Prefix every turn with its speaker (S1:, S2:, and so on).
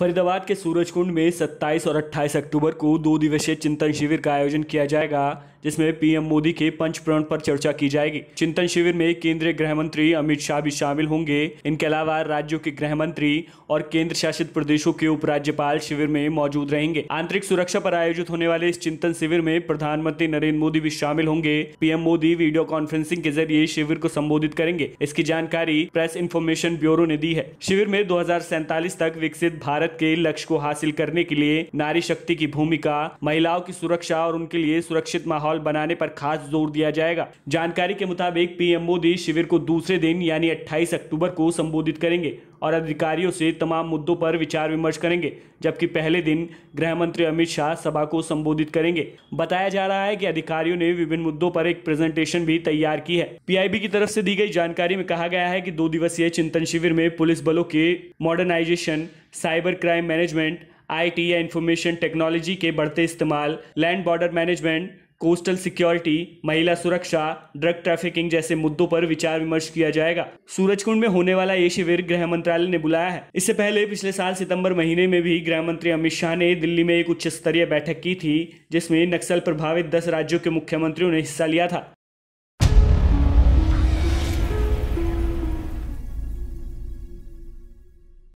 S1: फरीदाबाद के सूरजकुंड में 27 और 28 अक्टूबर को दो दिवसीय चिंतन शिविर का आयोजन किया जाएगा जिसमें पीएम मोदी के पंच प्रण पर चर्चा की जाएगी चिंतन शिविर में केंद्रीय गृह मंत्री अमित शाह भी शामिल होंगे इनके अलावा राज्यों के गृह मंत्री और केंद्र शासित प्रदेशों के उपराज्यपाल शिविर में मौजूद रहेंगे आंतरिक सुरक्षा पर आयोजित होने वाले इस चिंतन शिविर में प्रधानमंत्री नरेंद्र मोदी भी शामिल होंगे पीएम मोदी वीडियो कॉन्फ्रेंसिंग के जरिए शिविर को संबोधित करेंगे इसकी जानकारी प्रेस इन्फॉर्मेशन ब्यूरो ने दी है शिविर में दो तक विकसित भारत के लक्ष्य को हासिल करने के लिए नारी शक्ति की भूमिका महिलाओं की सुरक्षा और उनके लिए सुरक्षित माहौल माहौल बनाने पर खास जोर दिया जाएगा जानकारी के मुताबिक पीएम मोदी शिविर को दूसरे दिन यानी 28 अक्टूबर को संबोधित करेंगे और अधिकारियों से तमाम मुद्दों पर विचार विमर्श करेंगे जबकि पहले दिन गृह मंत्री अमित शाह सभा को संबोधित करेंगे बताया जा रहा है कि अधिकारियों ने विभिन्न मुद्दों पर एक प्रेजेंटेशन भी तैयार की है पीआईबी की तरफ से दी गई जानकारी में कहा गया है कि दो दिवसीय चिंतन शिविर में पुलिस बलों के modernisation cyber crime management IT या इंफॉर्मेशन टेक्नोलॉजी के बढ़ते इस्तेमाल land border management coastal security महिला सुरक्षा ड्रग ट्रैफिकिंग जैसे मुद्दों पर विचार विमर्श किया जाएगा सूरजकुंड में होने वाला ये शिविर गृह मंत्रालय ने बुलाया है इससे पहले पिछले साल सितंबर महीने में भी गृह मंत्री अमित शाह ने दिल्ली में एक उच्च स्तरीय बैठक की थी जिसमें नक्सल प्रभावित दस राज्यों के मुख्यमंत्रियों ने हिस्सा लिया था